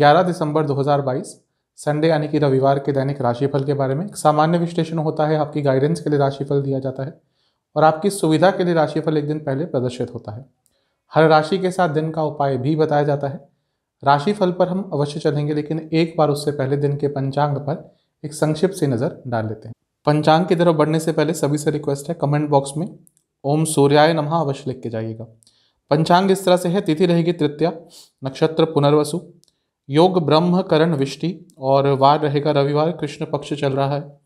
11 दिसंबर 2022 Sunday यानी कि रविवार के दैनिक राशिफल के बारे में सामान्य विश्लेषण होता है आपकी गाइडेंस के लिए राशिफल दिया जाता है और आपकी सुविधा के लिए राशिफल एक दिन पहले प्रदर्शित होता है हर राशि के साथ दिन का उपाय भी बताया जाता है राशिफल पर हम अवश्य चलेंगे लेकिन एक बार उससे पहले दिन के पंचांग पर एक संक्षिप्त सी नज़र डाल लेते हैं पंचांग की तरफ बढ़ने से पहले सभी से रिक्वेस्ट है कमेंट बॉक्स में ओम सूर्याय नमः अवश्य लिख के जाइएगा पंचांग इस तरह से है तिथि रहेगी तृतीया नक्षत्र पुनर्वसु योग ब्रह्म करण विष्टि और वार रहेगा रविवार कृष्ण पक्ष चल रहा है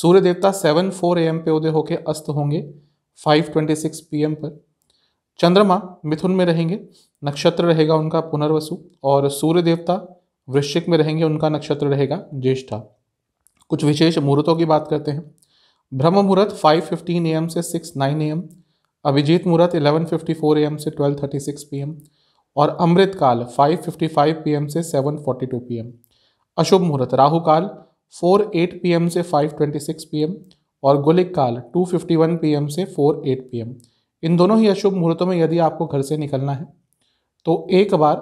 सूर्य देवता सेवन फोर ए एम पे उदय होकर अस्त होंगे five twenty six P M पर चंद्रमा मिथुन में रहेंगे नक्षत्र रहेगा उनका पुनर्वसु और सूर्य देवता वृश्चिक में रहेंगे उनका नक्षत्र रहेगा ज्येष्ठा कुछ विशेष मुहूर्तों की बात करते हैं ब्रह्म मुहूर्त फाइव फिफ्टीन ए एम से सिक्स नाइन ए एम अभिजीत मुहूर्त ए एम से ट्वेल्व पी एम और अमृत काल 5:55 पीएम से 7:42 पीएम अशुभ मुहूर्त राहु काल 4:08 पीएम से 5:26 पीएम और गुलिक काल 2:51 पीएम से 4:08 पीएम इन दोनों ही अशुभ मुहूर्तों में यदि आपको घर से निकलना है तो एक बार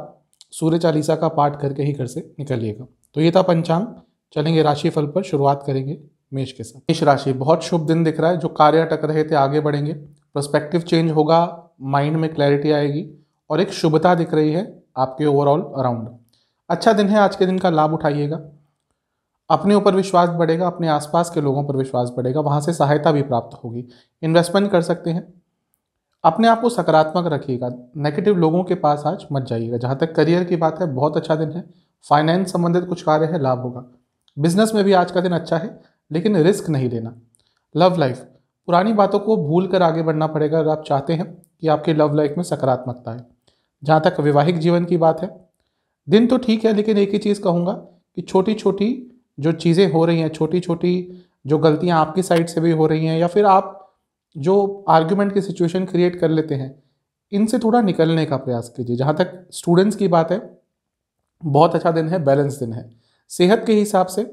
सूर्य चालीसा का पाठ करके ही घर से निकलिएगा तो ये था पंचांग चलेंगे राशिफल पर शुरुआत करेंगे मेष के साथ मेष राशि बहुत शुभ दिन दिख रहा है जो कार्य अटक रहे थे आगे बढ़ेंगे प्रस्पेक्टिव चेंज होगा माइंड में क्लैरिटी आएगी और एक शुभता दिख रही है आपके ओवरऑल अराउंड अच्छा दिन है आज के दिन का लाभ उठाइएगा अपने ऊपर विश्वास बढ़ेगा अपने आसपास के लोगों पर विश्वास बढ़ेगा वहाँ से सहायता भी प्राप्त होगी इन्वेस्टमेंट कर सकते हैं अपने आप को सकारात्मक रखिएगा नेगेटिव लोगों के पास आज मत जाइएगा जहाँ तक करियर की बात है बहुत अच्छा दिन है फाइनेंस संबंधित कुछ कार्य है लाभ होगा बिजनेस में भी आज का दिन अच्छा है लेकिन रिस्क नहीं लेना लव लाइफ पुरानी बातों को भूल कर आगे बढ़ना पड़ेगा अगर आप चाहते हैं कि आपकी लव लाइफ में सकारात्मकता है जहाँ तक वैवाहिक जीवन की बात है दिन तो ठीक है लेकिन एक ही चीज़ कहूँगा कि छोटी छोटी जो चीज़ें हो रही हैं छोटी छोटी जो गलतियाँ आपकी साइड से भी हो रही हैं या फिर आप जो आर्ग्यूमेंट की सिचुएशन क्रिएट कर लेते हैं इनसे थोड़ा निकलने का प्रयास कीजिए जहाँ तक स्टूडेंट्स की बात है बहुत अच्छा दिन है बैलेंस दिन है सेहत के हिसाब से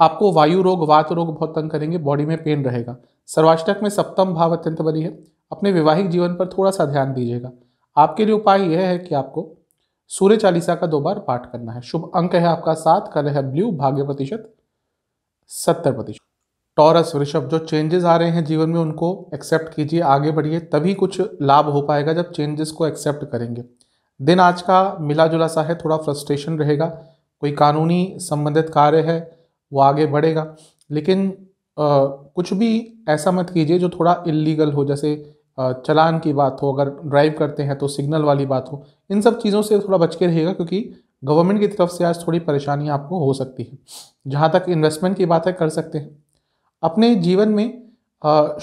आपको वायु रोग वात रोग बहुत तंग करेंगे बॉडी में पेन रहेगा सर्वाष्टक में सप्तम भाव अत्यंत बनी है अपने वैवाहिक जीवन पर थोड़ा सा ध्यान दीजिएगा आपके लिए उपाय यह है कि आपको सूर्य चालीसा का दो बार पाठ करना है शुभ अंक है आपका सात कल है ब्लू भाग्य प्रतिशत सत्तर प्रतिशत टॉरस वृषभ जो चेंजेस आ रहे हैं जीवन में उनको एक्सेप्ट कीजिए आगे बढ़िए तभी कुछ लाभ हो पाएगा जब चेंजेस को एक्सेप्ट करेंगे दिन आज का मिला जुला सा है थोड़ा फ्रस्ट्रेशन रहेगा कोई कानूनी संबंधित कार्य है वो आगे बढ़ेगा लेकिन आ, कुछ भी ऐसा मत कीजिए जो थोड़ा इलीगल हो जैसे चलान की बात हो अगर ड्राइव करते हैं तो सिग्नल वाली बात हो इन सब चीज़ों से थोड़ा बच के रहेगा क्योंकि गवर्नमेंट की तरफ से आज थोड़ी परेशानी आपको हो सकती है जहाँ तक इन्वेस्टमेंट की बात है कर सकते हैं अपने जीवन में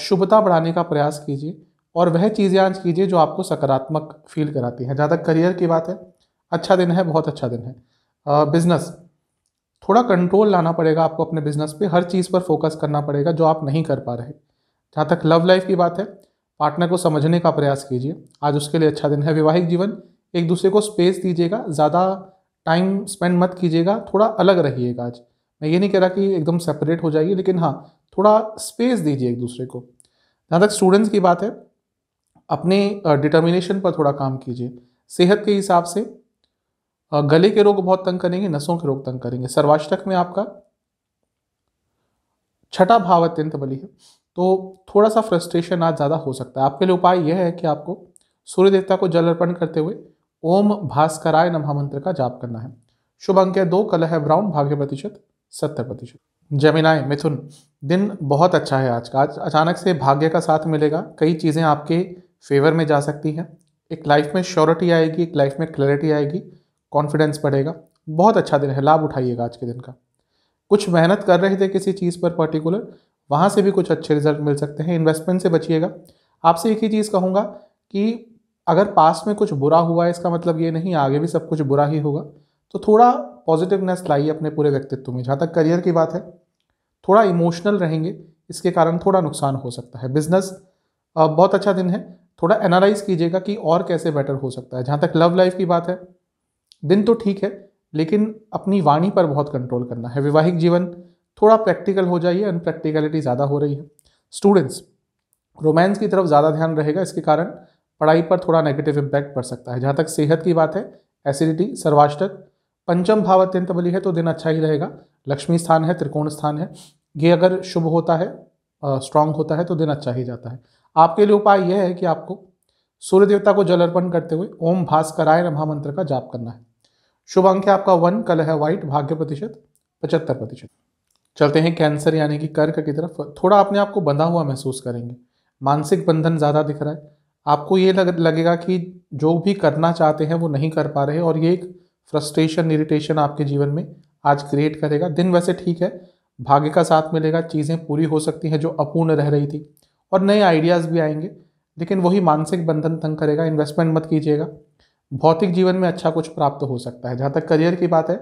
शुभता बढ़ाने का प्रयास कीजिए और वह चीज़ें आज कीजिए जो आपको सकारात्मक फील कराती हैं जहाँ तक करियर की बात है अच्छा दिन है बहुत अच्छा दिन है बिज़नेस थोड़ा कंट्रोल लाना पड़ेगा आपको अपने बिज़नेस पे हर चीज़ पर फोकस करना पड़ेगा जो आप नहीं कर पा रहे जहाँ तक लव लाइफ की बात है पार्टनर को समझने का प्रयास कीजिए आज उसके लिए अच्छा दिन है वैवाहिक जीवन एक दूसरे को स्पेस दीजिएगा ज़्यादा टाइम स्पेंड मत कीजिएगा थोड़ा अलग रहिएगा आज मैं ये नहीं कह रहा कि एकदम सेपरेट हो जाइए लेकिन हाँ थोड़ा स्पेस दीजिए एक दूसरे को जहाँ तक स्टूडेंट्स की बात है अपने डिटर्मिनेशन पर थोड़ा काम कीजिए सेहत के हिसाब से गले के रोग बहुत तंग करेंगे नसों के रोग तंग करेंगे सर्वाष्टक में आपका छठा भाव अत्यंत बली है तो थोड़ा सा फ्रस्ट्रेशन आज ज़्यादा हो सकता है आपके लिए उपाय यह है कि आपको सूर्य देवता को जल अर्पण करते हुए ओम भास्कराय नमः मंत्र का जाप करना है शुभ अंक है दो कल है ब्राउन भाग्य प्रतिशत सत्तर प्रतिशत जमीनाए मिथुन दिन बहुत अच्छा है आज का आज अचानक से भाग्य का साथ मिलेगा कई चीज़ें आपके फेवर में जा सकती हैं एक लाइफ में श्योरिटी आएगी एक लाइफ में क्लैरिटी आएगी कॉन्फिडेंस बढ़ेगा बहुत अच्छा दिन है लाभ उठाइएगा आज के दिन का कुछ मेहनत कर रहे थे किसी चीज़ पर पर्टिकुलर वहाँ से भी कुछ अच्छे रिजल्ट मिल सकते हैं इन्वेस्टमेंट से बचिएगा आपसे एक ही चीज़ कहूँगा कि अगर पास में कुछ बुरा हुआ है इसका मतलब ये नहीं आगे भी सब कुछ बुरा ही होगा तो थोड़ा पॉजिटिवनेस लाइए अपने पूरे व्यक्तित्व में जहाँ तक करियर की बात है थोड़ा इमोशनल रहेंगे इसके कारण थोड़ा नुकसान हो सकता है बिजनेस बहुत अच्छा दिन है थोड़ा एनालाइज कीजिएगा कि और कैसे बेटर हो सकता है जहाँ तक लव लाइफ की बात है दिन तो ठीक है लेकिन अपनी वाणी पर बहुत कंट्रोल करना है वैवाहिक जीवन थोड़ा प्रैक्टिकल हो जाइए अनप्रैक्टिकलिटी ज़्यादा हो रही है स्टूडेंट्स रोमांस की तरफ ज़्यादा ध्यान रहेगा इसके कारण पढ़ाई पर थोड़ा नेगेटिव इम्पैक्ट पड़ सकता है जहाँ तक सेहत की बात है एसिडिटी सर्वाष्टक पंचम भाव अत्यंत बली है तो दिन अच्छा ही रहेगा लक्ष्मी स्थान है त्रिकोण स्थान है ये अगर शुभ होता है स्ट्रांग होता है तो दिन अच्छा ही जाता है आपके लिए उपाय यह है कि आपको सूर्य देवता को जल अर्पण करते हुए ओम भास्कराय नमः मंत्र का जाप करना है शुभ अंक है आपका वन कल है व्हाइट भाग्य प्रतिशत पचहत्तर प्रतिशत चलते हैं कैंसर यानी कि कर्क की तरफ थोड़ा अपने आप को बंधा हुआ महसूस करेंगे मानसिक बंधन ज़्यादा दिख रहा है आपको ये लग, लगेगा कि जो भी करना चाहते हैं वो नहीं कर पा रहे और ये एक फ्रस्ट्रेशन इरिटेशन आपके जीवन में आज क्रिएट करेगा दिन वैसे ठीक है भाग्य का साथ मिलेगा चीज़ें पूरी हो सकती हैं जो अपूर्ण रह रही थी और नए आइडियाज़ भी आएंगे लेकिन वही मानसिक बंधन तंग करेगा इन्वेस्टमेंट मत कीजिएगा भौतिक जीवन में अच्छा कुछ प्राप्त हो सकता है जहाँ तक करियर की बात है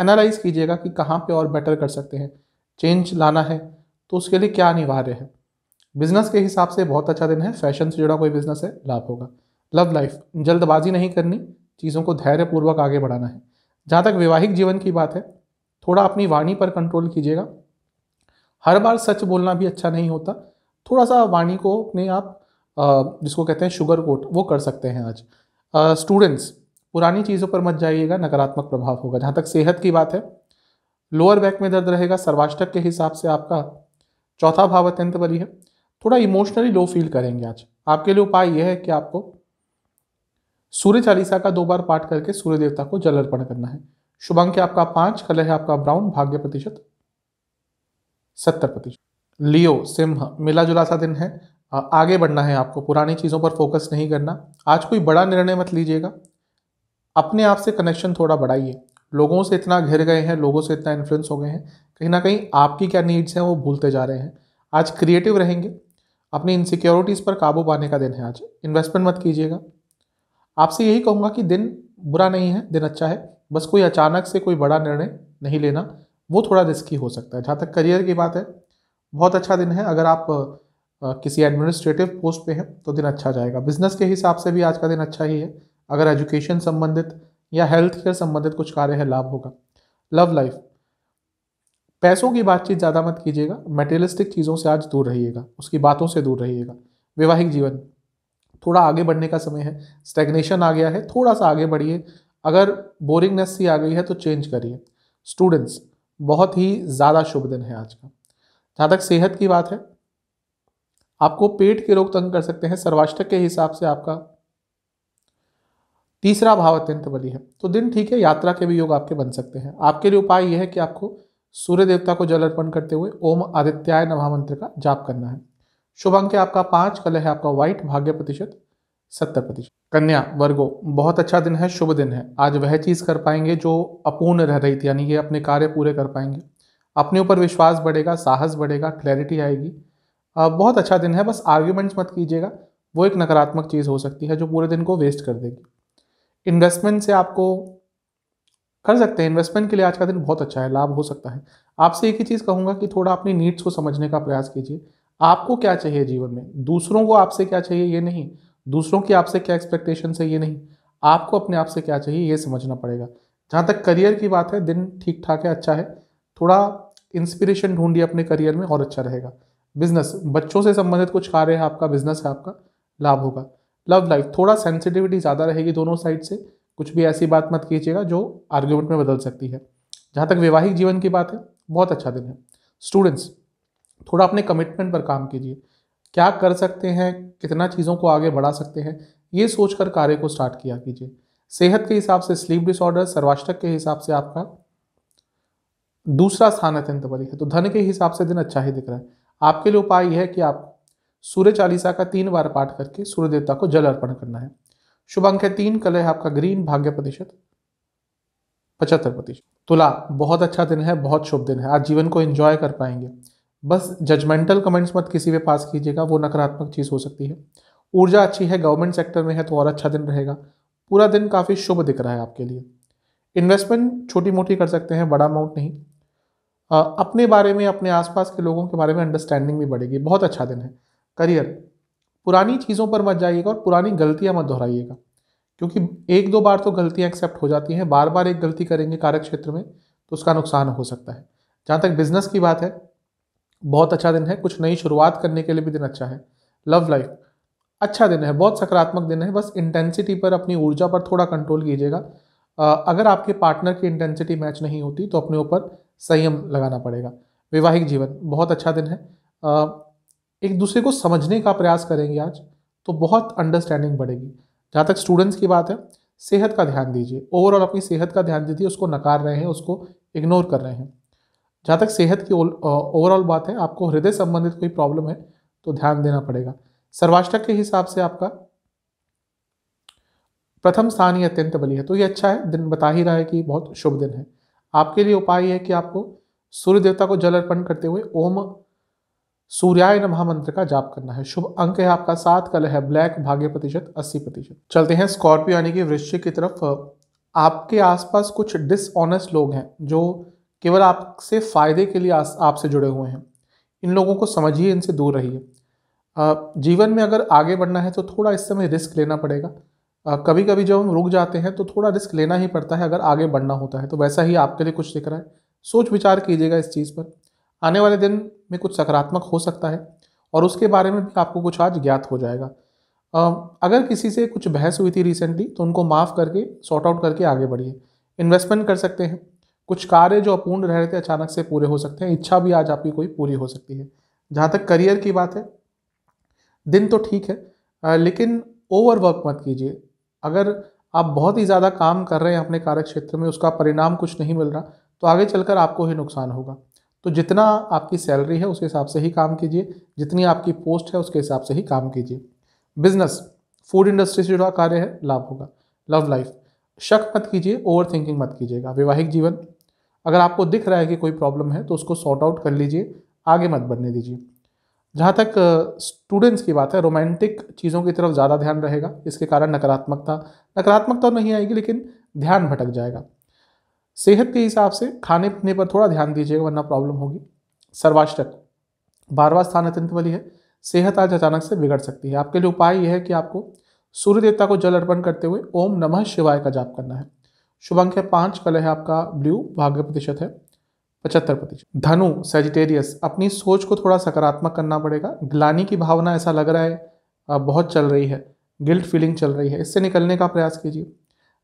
एनालाइज कीजिएगा कि कहाँ पे और बेटर कर सकते हैं चेंज लाना है तो उसके लिए क्या अनिवार्य है बिजनेस के हिसाब से बहुत अच्छा दिन है फैशन से जुड़ा कोई बिजनेस है लाभ होगा लव लाइफ जल्दबाजी नहीं करनी चीज़ों को धैर्यपूर्वक आगे बढ़ाना है जहाँ तक वैवाहिक जीवन की बात है थोड़ा अपनी वाणी पर कंट्रोल कीजिएगा हर बार सच बोलना भी अच्छा नहीं होता थोड़ा सा वाणी को अपने आप जिसको कहते हैं शुगर कोट वो कर सकते हैं आज स्टूडेंट्स पुरानी चीज़ों पर मत जाइएगा नकारात्मक प्रभाव होगा जहाँ तक सेहत की बात है लोअर बैक में दर्द रहेगा सर्वाष्टक के हिसाब से आपका चौथा भाव अत्यंत बली है थोड़ा इमोशनली लो फील करेंगे आज आपके लिए उपाय यह है कि आपको सूर्य चालीसा का दो बार पाठ करके सूर्य देवता को जल अर्पण करना है शुभ अंक है आपका पांच कलर है आपका ब्राउन भाग्य प्रतिशत सत्तर प्रतिशत लियो सिंह मिला जुला सा दिन है आगे बढ़ना है आपको पुरानी चीज़ों पर फोकस नहीं करना आज कोई बड़ा निर्णय मत लीजिएगा अपने आप से कनेक्शन थोड़ा बढ़ाइए लोगों से इतना घिर गए हैं लोगों से इतना इन्फ्लुएंस हो गए हैं कहीं ना कहीं आपकी क्या नीड्स हैं वो भूलते जा रहे हैं आज क्रिएटिव रहेंगे अपनी इनसिक्योरिटीज़ पर काबू पाने का दिन है आज इन्वेस्टमेंट मत कीजिएगा आपसे यही कहूँगा कि दिन बुरा नहीं है दिन अच्छा है बस कोई अचानक से कोई बड़ा निर्णय नहीं लेना वो थोड़ा रिस्की हो सकता है जहाँ तक करियर की बात है बहुत अच्छा दिन है अगर आप किसी एडमिनिस्ट्रेटिव पोस्ट पे हैं तो दिन अच्छा जाएगा बिजनेस के हिसाब से भी आज का दिन अच्छा ही है अगर एजुकेशन संबंधित या हेल्थ केयर संबंधित कुछ कार्य है लाभ होगा लव लाइफ पैसों की बातचीत ज़्यादा मत कीजिएगा मेटेरियलिस्टिक चीज़ों से आज दूर रहिएगा उसकी बातों से दूर रहिएगा वैवाहिक जीवन थोड़ा आगे बढ़ने का समय है स्टेग्नेशन आ गया है थोड़ा सा आगे बढ़िए अगर बोरिंगनेस सी आ गई है तो चेंज करिए स्टूडेंट्स बहुत ही ज़्यादा शुभ दिन है आज का जहाँ तक सेहत की बात है आपको पेट के रोग तंग कर सकते हैं सर्वाष्टक के हिसाब से आपका तीसरा भाव अत्यंत बली है तो दिन ठीक है यात्रा के भी योग आपके बन सकते हैं आपके लिए उपाय यह है कि आपको सूर्य देवता को जल अर्पण करते हुए ओम आदित्याय नभा मंत्र का जाप करना है शुभ अंक है आपका पांच कलर है आपका व्हाइट भाग्य प्रतिशत सत्तर प्रतिशत कन्या वर्गो बहुत अच्छा दिन है शुभ दिन है आज वह चीज़ कर पाएंगे जो अपूर्ण रह रही थी यानी कि अपने कार्य पूरे कर पाएंगे अपने ऊपर विश्वास बढ़ेगा साहस बढ़ेगा क्लैरिटी आएगी बहुत अच्छा दिन है बस आर्ग्यूमेंट्स मत कीजिएगा वो एक नकारात्मक चीज़ हो सकती है जो पूरे दिन को वेस्ट कर देगी इन्वेस्टमेंट से आपको कर सकते हैं इन्वेस्टमेंट के लिए आज का दिन बहुत अच्छा है लाभ हो सकता है आपसे एक ही चीज़ कहूँगा कि थोड़ा अपनी नीड्स को समझने का प्रयास कीजिए आपको क्या चाहिए जीवन में दूसरों को आपसे क्या चाहिए ये नहीं दूसरों की आपसे क्या एक्सपेक्टेशन है ये नहीं आपको अपने आप से क्या चाहिए ये समझना पड़ेगा जहाँ तक करियर की बात है दिन ठीक ठाक है अच्छा है थोड़ा इंस्पिरेशन ढूंढिए अपने करियर में और अच्छा रहेगा बिजनेस बच्चों से संबंधित कुछ कार्य है आपका बिजनेस है आपका लाभ होगा लव लाइफ थोड़ा सेंसिटिविटी ज़्यादा रहेगी दोनों साइड से कुछ भी ऐसी बात मत कीजिएगा जो आर्ग्यूमेंट में बदल सकती है जहाँ तक वैवाहिक जीवन की बात है बहुत अच्छा दिन है स्टूडेंट्स थोड़ा अपने कमिटमेंट पर काम कीजिए क्या कर सकते हैं कितना चीज़ों को आगे बढ़ा सकते हैं ये सोचकर कार्य को स्टार्ट किया कीजिए सेहत के हिसाब से स्लीप डिसऑर्डर सर्वाष्टक के हिसाब से आपका दूसरा स्थान अत्यंत बड़ी है तो धन के हिसाब से दिन अच्छा ही दिख रहा है आपके लिए उपाय है कि आप सूर्य चालीसा का तीन बार पाठ करके सूर्य देवता को जल अर्पण करना है शुभ अंक है तीन कलर है आपका ग्रीन भाग्य प्रतिशत पचहत्तर प्रतिशत तुला बहुत अच्छा दिन है बहुत शुभ दिन है आज जीवन को एंजॉय कर पाएंगे बस जजमेंटल कमेंट्स मत किसी पे पास कीजिएगा वो नकारात्मक चीज़ हो सकती है ऊर्जा अच्छी है गवर्नमेंट सेक्टर में है तो और अच्छा दिन रहेगा पूरा दिन काफ़ी शुभ दिख रहा है आपके लिए इन्वेस्टमेंट छोटी मोटी कर सकते हैं बड़ा अमाउंट नहीं अपने बारे में अपने आसपास के लोगों के बारे में अंडरस्टैंडिंग भी बढ़ेगी बहुत अच्छा दिन है करियर पुरानी चीज़ों पर मत जाइएगा और पुरानी गलतियाँ मत दोहराइएगा क्योंकि एक दो बार तो गलतियाँ एक्सेप्ट हो जाती हैं बार बार एक गलती करेंगे कार्य क्षेत्र में तो उसका नुकसान हो सकता है जहाँ तक बिजनेस की बात है बहुत अच्छा दिन है कुछ नई शुरुआत करने के लिए भी दिन अच्छा है लव लाइफ अच्छा दिन है बहुत सकारात्मक दिन है बस इंटेंसिटी पर अपनी ऊर्जा पर थोड़ा कंट्रोल कीजिएगा अगर आपके पार्टनर की इंटेंसिटी मैच नहीं होती तो अपने ऊपर संयम लगाना पड़ेगा वैवाहिक जीवन बहुत अच्छा दिन है एक दूसरे को समझने का प्रयास करेंगे आज तो बहुत अंडरस्टैंडिंग बढ़ेगी जहाँ तक स्टूडेंट्स की बात है सेहत का ध्यान दीजिए ओवरऑल अपनी सेहत का ध्यान दीजिए उसको नकार रहे हैं उसको इग्नोर कर रहे हैं जहाँ तक सेहत की ओवरऑल बात है आपको हृदय संबंधित कोई प्रॉब्लम है तो ध्यान देना पड़ेगा सर्वाष्टक के हिसाब से आपका प्रथम स्थान ही अत्यंत बली है तो ये अच्छा है दिन बता ही रहा है कि बहुत शुभ दिन है आपके लिए उपाय है कि आपको सूर्य देवता को जल अर्पण करते हुए ओम सूर्याय नमः मंत्र का जाप करना है शुभ अंक है आपका सात कल है ब्लैक भाग्य प्रतिशत अस्सी प्रतिशत चलते हैं स्कॉर्पियो यानी कि वृश्चिक की तरफ आपके आसपास कुछ डिसऑनेस्ट लोग हैं जो केवल आपसे फायदे के लिए आपसे जुड़े हुए हैं इन लोगों को समझिए इनसे दूर रहिए जीवन में अगर आगे बढ़ना है तो थोड़ा इस समय रिस्क लेना पड़ेगा कभी कभी जब हम रुक जाते हैं तो थोड़ा रिस्क लेना ही पड़ता है अगर आगे बढ़ना होता है तो वैसा ही आपके लिए कुछ दिख रहा है सोच विचार कीजिएगा इस चीज़ पर आने वाले दिन में कुछ सकारात्मक हो सकता है और उसके बारे में भी आपको कुछ आज ज्ञात हो जाएगा अगर किसी से कुछ बहस हुई थी रिसेंटली तो उनको माफ़ करके सॉर्ट आउट करके आगे बढ़िए इन्वेस्टमेंट कर सकते हैं कुछ कार्य जो अपूर्ण रह रहे थे अचानक से पूरे हो सकते हैं इच्छा भी आज आपकी कोई पूरी हो सकती है जहाँ तक करियर की बात है दिन तो ठीक है लेकिन ओवर वर्क मत कीजिए अगर आप बहुत ही ज़्यादा काम कर रहे हैं अपने कार्य क्षेत्र में उसका परिणाम कुछ नहीं मिल रहा तो आगे चलकर आपको ही नुकसान होगा तो जितना आपकी सैलरी है उसके हिसाब से ही काम कीजिए जितनी आपकी पोस्ट है उसके हिसाब से ही काम कीजिए बिजनेस फूड इंडस्ट्री से जुड़ा कार्य है लाभ होगा लव लाइफ शक मत कीजिए ओवर थिंकिंग मत कीजिएगा वैवाहिक जीवन अगर आपको दिख रहा है कि कोई प्रॉब्लम है तो उसको सॉर्ट आउट कर लीजिए आगे मत बढ़ने दीजिए जहाँ तक स्टूडेंट्स की बात है रोमांटिक चीज़ों की तरफ ज़्यादा ध्यान रहेगा इसके कारण नकारात्मकता नकारात्मकता नहीं आएगी लेकिन ध्यान भटक जाएगा सेहत के हिसाब से खाने पीने पर थोड़ा ध्यान दीजिएगा वरना प्रॉब्लम होगी सर्वाष्टक बारवा स्थान अत्यंत वाली है सेहत आज अचानक से बिगड़ सकती है आपके लिए उपाय यह है कि आपको सूर्य देवता को जल अर्पण करते हुए ओम नमः शिवाय का जाप करना है शुभ अंक है पाँच कलर है आपका ब्लू भाग्य प्रतिशत है पचहत्तर प्रतिशत धनु सेजिटेरियस अपनी सोच को थोड़ा सकारात्मक करना पड़ेगा ग्लानी की भावना ऐसा लग रहा है बहुत चल रही है गिल्ट फीलिंग चल रही है इससे निकलने का प्रयास कीजिए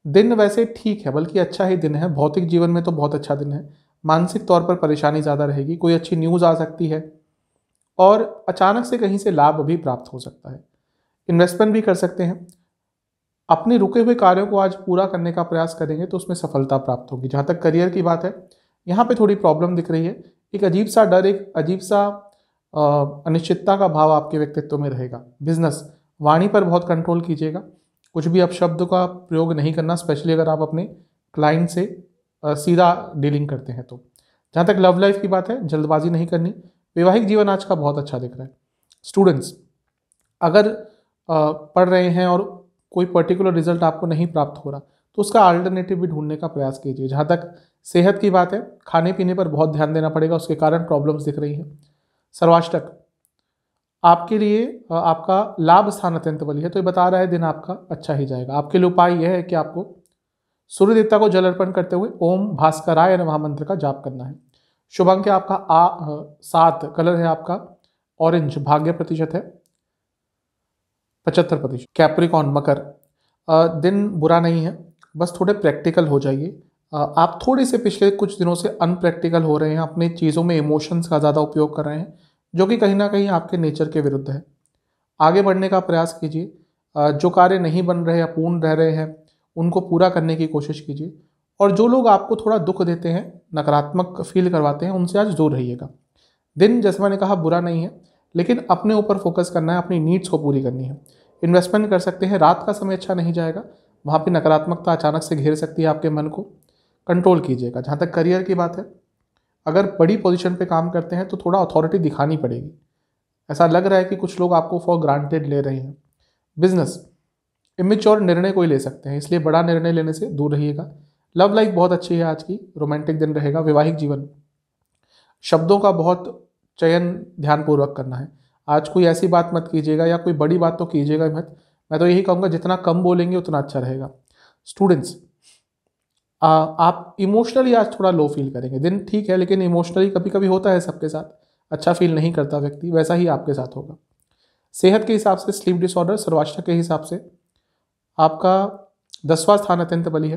दिन वैसे ठीक है बल्कि अच्छा ही दिन है भौतिक जीवन में तो बहुत अच्छा दिन है मानसिक तौर पर परेशानी ज़्यादा रहेगी कोई अच्छी न्यूज़ आ सकती है और अचानक से कहीं से लाभ भी प्राप्त हो सकता है इन्वेस्टमेंट भी कर सकते हैं अपने रुके हुए कार्यों को आज पूरा करने का प्रयास करेंगे तो उसमें सफलता प्राप्त होगी जहाँ तक करियर की बात है यहाँ पर थोड़ी प्रॉब्लम दिख रही है एक अजीब सा डर एक अजीब सा अनिश्चितता का भाव आपके व्यक्तित्व में रहेगा बिजनेस वाणी पर बहुत कंट्रोल कीजिएगा कुछ भी आप शब्द का प्रयोग नहीं करना स्पेशली अगर आप अपने क्लाइंट से सीधा डीलिंग करते हैं तो जहाँ तक लव लाइफ की बात है जल्दबाजी नहीं करनी वैवाहिक जीवन आज का बहुत अच्छा दिख रहा है स्टूडेंट्स अगर पढ़ रहे हैं और कोई पर्टिकुलर रिजल्ट आपको नहीं प्राप्त हो रहा तो उसका अल्टरनेटिव भी ढूंढने का प्रयास कीजिए जहाँ तक सेहत की बात है खाने पीने पर बहुत ध्यान देना पड़ेगा उसके कारण प्रॉब्लम्स दिख रही हैं सर्वाष्टक आपके लिए आपका लाभ स्थान अत्यंत बली है तो ये बता रहा है दिन आपका अच्छा ही जाएगा आपके लिए उपाय यह है कि आपको सूर्य देवता को जल अर्पण करते हुए ओम भास्कराय महामंत्र का जाप करना है शुभ अंक है आपका आ, सात कलर है आपका ऑरेंज भाग्य प्रतिशत है पचहत्तर प्रतिशत कैप्रिकॉन मकर दिन बुरा नहीं है बस थोड़े प्रैक्टिकल हो जाइए आप थोड़े से पिछले कुछ दिनों से अनप्रैक्टिकल हो रहे हैं अपने चीज़ों में इमोशंस का ज़्यादा उपयोग कर रहे हैं जो कि कहीं ना कहीं आपके नेचर के विरुद्ध है आगे बढ़ने का प्रयास कीजिए जो कार्य नहीं बन रहे अपूर्ण रह रहे हैं उनको पूरा करने की कोशिश कीजिए और जो लोग आपको थोड़ा दुख देते हैं नकारात्मक फील करवाते हैं उनसे आज दूर रहिएगा दिन जैसे मैंने कहा बुरा नहीं है लेकिन अपने ऊपर फोकस करना है अपनी नीड्स को पूरी करनी है इन्वेस्टमेंट कर सकते हैं रात का समय अच्छा नहीं जाएगा वहाँ पर नकारात्मकता अचानक से घेर सकती है आपके मन को कंट्रोल कीजिएगा जहाँ तक करियर की बात है अगर बड़ी पोजीशन पे काम करते हैं तो थोड़ा अथॉरिटी दिखानी पड़ेगी ऐसा लग रहा है कि कुछ लोग आपको फॉर ग्रांटेड ले रहे हैं बिजनेस इमेज और निर्णय कोई ले सकते हैं इसलिए बड़ा निर्णय लेने से दूर रहिएगा लव लाइफ बहुत अच्छी है आज की रोमांटिक दिन रहेगा वैवाहिक जीवन शब्दों का बहुत चयन ध्यानपूर्वक करना है आज कोई ऐसी बात मत कीजिएगा या कोई बड़ी बात तो कीजिएगा मत मैं तो यही कहूँगा जितना कम बोलेंगे उतना अच्छा रहेगा स्टूडेंट्स आ, आप इमोशनली आज थोड़ा लो फील करेंगे दिन ठीक है लेकिन इमोशनली कभी कभी होता है सबके साथ अच्छा फील नहीं करता व्यक्ति वैसा ही आपके साथ होगा सेहत के हिसाब से स्लीप डिसऑर्डर सर्वाष्टा के हिसाब से आपका दसवां स्थान अत्यंत बली है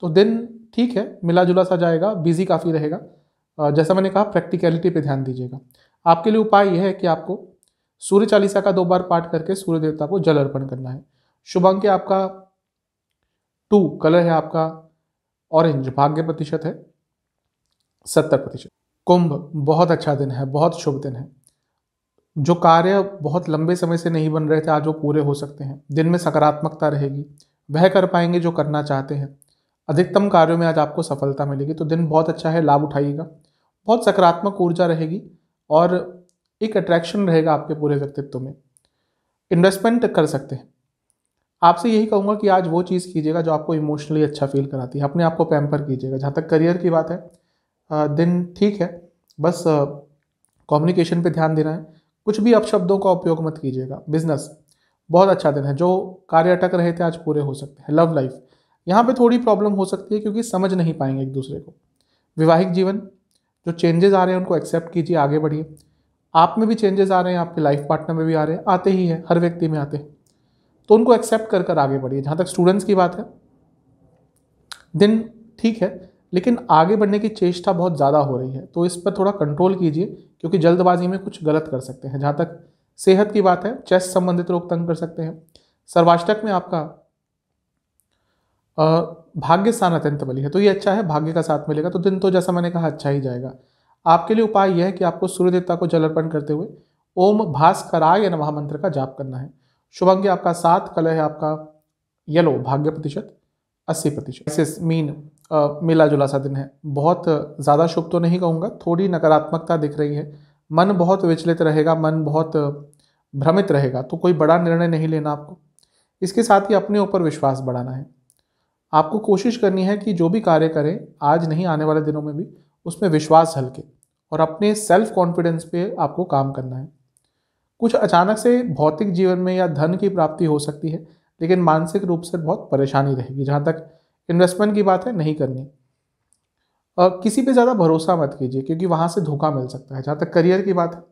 तो दिन ठीक है मिला जुला सा जाएगा बिजी काफ़ी रहेगा जैसा मैंने कहा प्रैक्टिकलिटी पे ध्यान दीजिएगा आपके लिए उपाय यह है कि आपको सूर्य चालीसा का दो बार पाठ करके सूर्य देवता को जल अर्पण करना है शुभ अंक आपका टू कलर है आपका ऑरेंज भाग्य प्रतिशत है सत्तर प्रतिशत कुंभ बहुत अच्छा दिन है बहुत शुभ दिन है जो कार्य बहुत लंबे समय से नहीं बन रहे थे आज वो पूरे हो सकते हैं दिन में सकारात्मकता रहेगी वह कर पाएंगे जो करना चाहते हैं अधिकतम कार्यों में आज आपको सफलता मिलेगी तो दिन बहुत अच्छा है लाभ उठाइएगा बहुत सकारात्मक ऊर्जा रहेगी और एक अट्रैक्शन रहेगा आपके पूरे व्यक्तित्व में इन्वेस्टमेंट कर सकते हैं आपसे यही कहूँगा कि आज वो चीज़ कीजिएगा जो आपको इमोशनली अच्छा फील कराती है अपने आप को पैम्पर कीजिएगा जहाँ तक करियर की बात है दिन ठीक है बस कम्युनिकेशन पे ध्यान देना है कुछ भी अपशब्दों का उपयोग मत कीजिएगा बिजनेस बहुत अच्छा दिन है जो कार्य अटक रहे थे आज पूरे हो सकते हैं लव लाइफ यहाँ पे थोड़ी प्रॉब्लम हो सकती है क्योंकि समझ नहीं पाएंगे एक दूसरे को वैवाहिक जीवन जो चेंजेस आ रहे हैं उनको एक्सेप्ट कीजिए आगे बढ़िए आप में भी चेंजेस आ रहे हैं आपके लाइफ पार्टनर में भी आ रहे हैं आते ही हैं हर व्यक्ति में आते हैं तो उनको एक्सेप्ट कर कर आगे बढ़िए जहाँ तक स्टूडेंट्स की बात है दिन ठीक है लेकिन आगे बढ़ने की चेष्टा बहुत ज़्यादा हो रही है तो इस पर थोड़ा कंट्रोल कीजिए क्योंकि जल्दबाजी में कुछ गलत कर सकते हैं जहाँ तक सेहत की बात है चेस्ट संबंधित रोग तंग कर सकते हैं सर्वाष्टक में आपका भाग्य स्थान अत्यंत बली है तो ये अच्छा है भाग्य का साथ मिलेगा तो दिन तो जैसा मैंने कहा अच्छा ही जाएगा आपके लिए उपाय यह है कि आपको सूर्य देवता को जल अर्पण करते हुए ओम भास्कराय नमः मंत्र का जाप करना है शुभ अंक आपका सात कलर है आपका येलो भाग्य प्रतिशत अस्सी प्रतिशत इस मीन मिला जुला सा दिन है बहुत ज़्यादा शुभ तो नहीं कहूँगा थोड़ी नकारात्मकता दिख रही है मन बहुत विचलित रहेगा मन बहुत भ्रमित रहेगा तो कोई बड़ा निर्णय नहीं लेना आपको इसके साथ ही अपने ऊपर विश्वास बढ़ाना है आपको कोशिश करनी है कि जो भी कार्य करें आज नहीं आने वाले दिनों में भी उसमें विश्वास हल्के और अपने सेल्फ कॉन्फिडेंस पे आपको काम करना है कुछ अचानक से भौतिक जीवन में या धन की प्राप्ति हो सकती है लेकिन मानसिक रूप से बहुत परेशानी रहेगी जहाँ तक इन्वेस्टमेंट की बात है नहीं करनी और किसी पे ज़्यादा भरोसा मत कीजिए क्योंकि वहाँ से धोखा मिल सकता है जहाँ तक करियर की बात है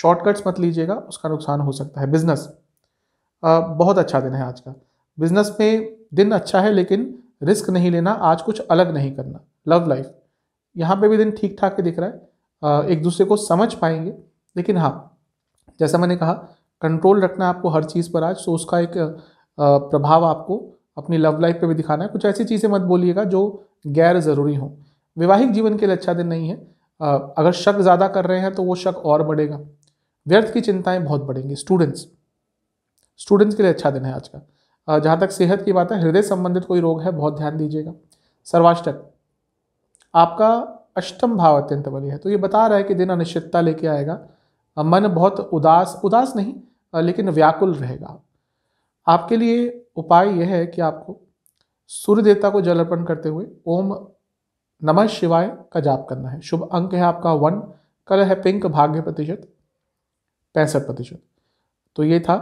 शॉर्टकट्स मत लीजिएगा उसका नुकसान हो सकता है बिजनेस बहुत अच्छा दिन है आज का बिजनेस में दिन अच्छा है लेकिन रिस्क नहीं लेना आज कुछ अलग नहीं करना लव लाइफ यहाँ पे भी दिन ठीक ठाक ही दिख रहा है एक दूसरे को समझ पाएंगे लेकिन हाँ जैसा मैंने कहा कंट्रोल रखना है आपको हर चीज़ पर आज सो तो उसका एक प्रभाव आपको अपनी लव लाइफ पे भी दिखाना है कुछ ऐसी चीज़ें मत बोलिएगा जो गैर ज़रूरी हों वैवाहिक जीवन के लिए अच्छा दिन नहीं है अगर शक ज़्यादा कर रहे हैं तो वो शक और बढ़ेगा व्यर्थ की चिंताएं बहुत बढ़ेंगी स्टूडेंट्स स्टूडेंट्स के लिए अच्छा दिन है आज का जहाँ तक सेहत की बात है हृदय संबंधित कोई रोग है बहुत ध्यान दीजिएगा सर्वाष्टक आपका अष्टम भाव अत्यंत बढ़िया है तो ये बता रहा है कि दिन अनिश्चितता लेके आएगा मन बहुत उदास उदास नहीं लेकिन व्याकुल रहेगा आपके लिए उपाय यह है कि आपको सूर्य देवता को जल अर्पण करते हुए ओम नमः शिवाय का जाप करना है शुभ अंक है आपका वन कल है पिंक भाग्य प्रतिशत पैंसठ प्रतिशत तो ये था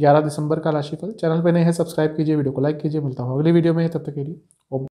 11 दिसंबर का राशिफल चैनल पर नए हैं सब्सक्राइब कीजिए वीडियो को लाइक कीजिए मिलता हूँ अगली वीडियो में तब तक के लिए ओम